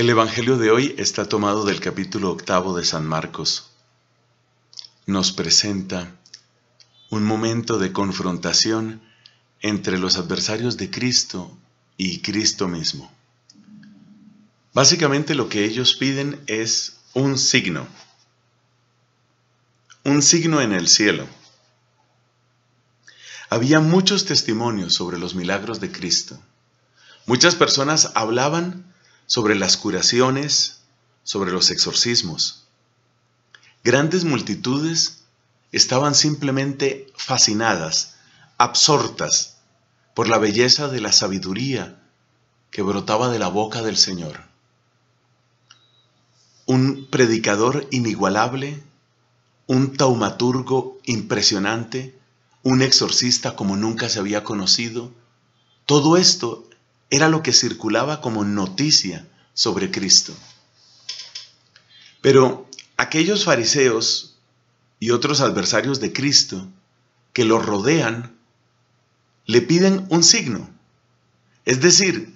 El Evangelio de hoy está tomado del capítulo octavo de San Marcos. Nos presenta un momento de confrontación entre los adversarios de Cristo y Cristo mismo. Básicamente lo que ellos piden es un signo, un signo en el cielo. Había muchos testimonios sobre los milagros de Cristo. Muchas personas hablaban sobre las curaciones, sobre los exorcismos. Grandes multitudes estaban simplemente fascinadas, absortas por la belleza de la sabiduría que brotaba de la boca del Señor. Un predicador inigualable, un taumaturgo impresionante, un exorcista como nunca se había conocido, todo esto era lo que circulaba como noticia sobre Cristo. Pero aquellos fariseos y otros adversarios de Cristo que lo rodean le piden un signo. Es decir,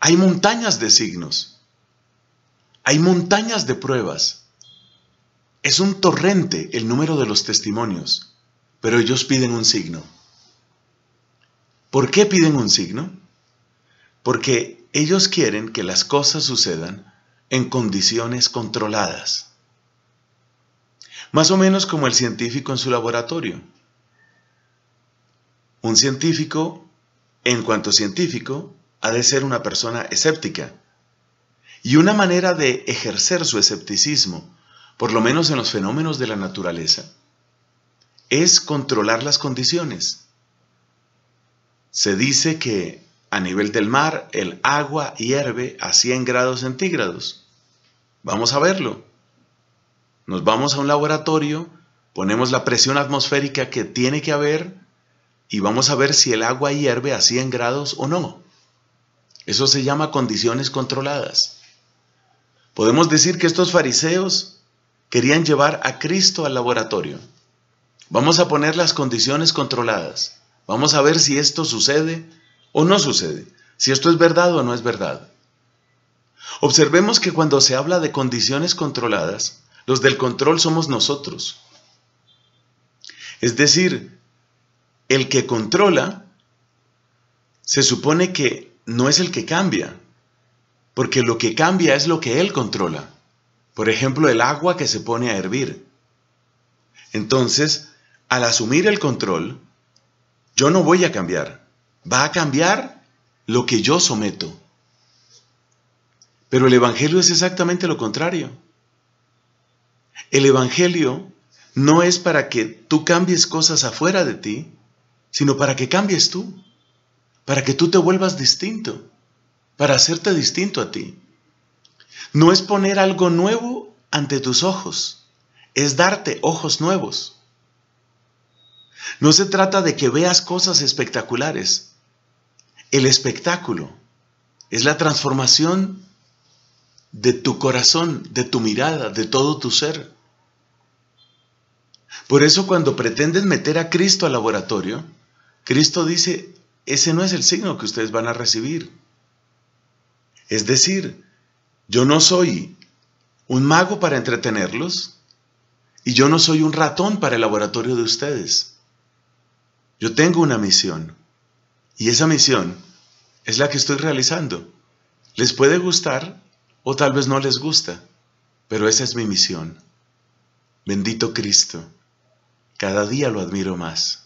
hay montañas de signos, hay montañas de pruebas. Es un torrente el número de los testimonios, pero ellos piden un signo. ¿Por qué piden un signo? porque ellos quieren que las cosas sucedan en condiciones controladas. Más o menos como el científico en su laboratorio. Un científico, en cuanto científico, ha de ser una persona escéptica. Y una manera de ejercer su escepticismo, por lo menos en los fenómenos de la naturaleza, es controlar las condiciones. Se dice que a nivel del mar, el agua hierve a 100 grados centígrados. Vamos a verlo. Nos vamos a un laboratorio, ponemos la presión atmosférica que tiene que haber y vamos a ver si el agua hierve a 100 grados o no. Eso se llama condiciones controladas. Podemos decir que estos fariseos querían llevar a Cristo al laboratorio. Vamos a poner las condiciones controladas. Vamos a ver si esto sucede o no sucede, si esto es verdad o no es verdad. Observemos que cuando se habla de condiciones controladas, los del control somos nosotros. Es decir, el que controla se supone que no es el que cambia, porque lo que cambia es lo que él controla. Por ejemplo, el agua que se pone a hervir. Entonces, al asumir el control, yo no voy a cambiar va a cambiar lo que yo someto. Pero el Evangelio es exactamente lo contrario. El Evangelio no es para que tú cambies cosas afuera de ti, sino para que cambies tú, para que tú te vuelvas distinto, para hacerte distinto a ti. No es poner algo nuevo ante tus ojos, es darte ojos nuevos. No se trata de que veas cosas espectaculares, el espectáculo, es la transformación de tu corazón, de tu mirada, de todo tu ser. Por eso cuando pretendes meter a Cristo al laboratorio, Cristo dice, ese no es el signo que ustedes van a recibir. Es decir, yo no soy un mago para entretenerlos y yo no soy un ratón para el laboratorio de ustedes. Yo tengo una misión y esa misión es la que estoy realizando. Les puede gustar o tal vez no les gusta, pero esa es mi misión. Bendito Cristo, cada día lo admiro más.